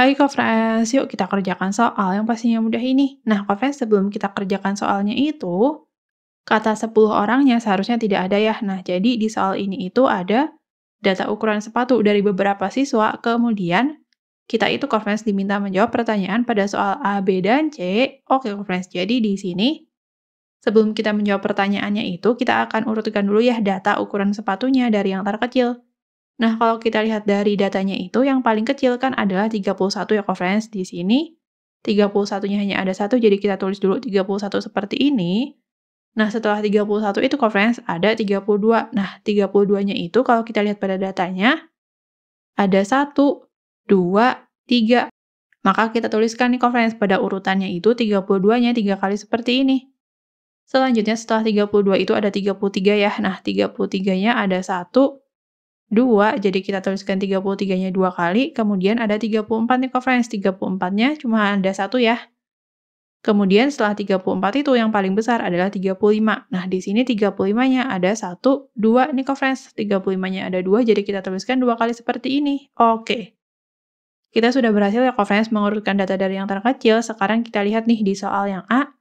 Hai co yuk kita kerjakan soal yang pastinya mudah ini. Nah, co sebelum kita kerjakan soalnya itu, kata 10 orangnya seharusnya tidak ada ya. Nah, jadi di soal ini itu ada data ukuran sepatu dari beberapa siswa, kemudian kita itu co diminta menjawab pertanyaan pada soal A, B, dan C. Oke co jadi di sini sebelum kita menjawab pertanyaannya itu, kita akan urutkan dulu ya data ukuran sepatunya dari yang terkecil. Nah, kalau kita lihat dari datanya itu, yang paling kecil kan adalah 31 ya, conference Di sini 31-nya hanya ada satu, jadi kita tulis dulu 31 seperti ini. Nah, setelah 31 itu, conference ada 32. Nah, 32-nya itu kalau kita lihat pada datanya, ada 1, 2, 3. Maka kita tuliskan nih, conference pada urutannya itu 32-nya 3 kali seperti ini. Selanjutnya setelah 32 itu ada 33 ya. Nah, 33-nya ada 1, 2, 2, jadi kita tuliskan 33-nya dua kali, kemudian ada 34 nih tiga 34-nya cuma ada satu ya. Kemudian setelah 34 itu yang paling besar adalah 35. Nah, di sini 35-nya ada 1, 2 nih tiga 35-nya ada 2, jadi kita tuliskan dua kali seperti ini. Oke. Kita sudah berhasil ya conference mengurutkan data dari yang terkecil, sekarang kita lihat nih di soal yang A,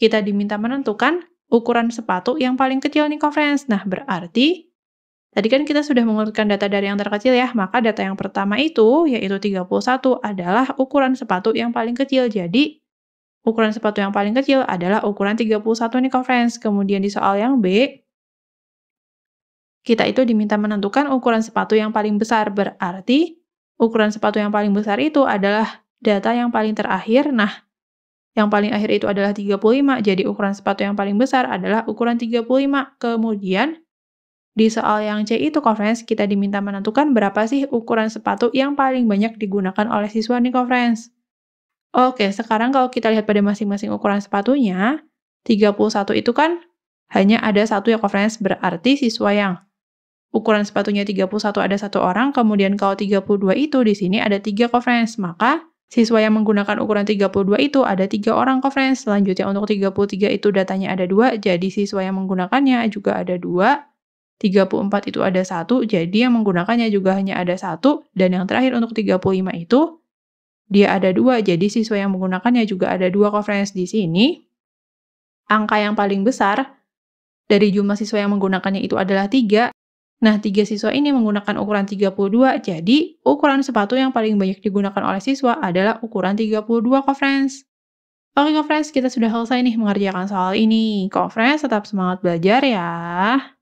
kita diminta menentukan ukuran sepatu yang paling kecil nih conference. Nah, berarti Tadi kan kita sudah mengurutkan data dari yang terkecil ya, maka data yang pertama itu, yaitu 31, adalah ukuran sepatu yang paling kecil. Jadi, ukuran sepatu yang paling kecil adalah ukuran 31 nih, conference. Kemudian di soal yang B, kita itu diminta menentukan ukuran sepatu yang paling besar. Berarti, ukuran sepatu yang paling besar itu adalah data yang paling terakhir. Nah, yang paling akhir itu adalah 35, jadi ukuran sepatu yang paling besar adalah ukuran 35. Kemudian, di soal yang C itu conference kita diminta menentukan berapa sih ukuran sepatu yang paling banyak digunakan oleh siswa nih, conference. Oke, sekarang kalau kita lihat pada masing-masing ukuran sepatunya, 31 itu kan hanya ada satu ya conference, berarti siswa yang ukuran sepatunya 31 ada satu orang, kemudian kalau 32 itu di sini ada tiga conference, maka siswa yang menggunakan ukuran 32 itu ada tiga orang conference. Selanjutnya untuk 33 itu datanya ada dua, jadi siswa yang menggunakannya juga ada dua 34 itu ada satu, jadi yang menggunakannya juga hanya ada satu, dan yang terakhir untuk 35 itu dia ada dua, jadi siswa yang menggunakannya juga ada dua conference di sini. Angka yang paling besar dari jumlah siswa yang menggunakannya itu adalah tiga. Nah, tiga siswa ini menggunakan ukuran 32, jadi ukuran sepatu yang paling banyak digunakan oleh siswa adalah ukuran 32 conference. Oke, conference, kita sudah selesai nih mengerjakan soal ini. Conference, tetap semangat belajar ya.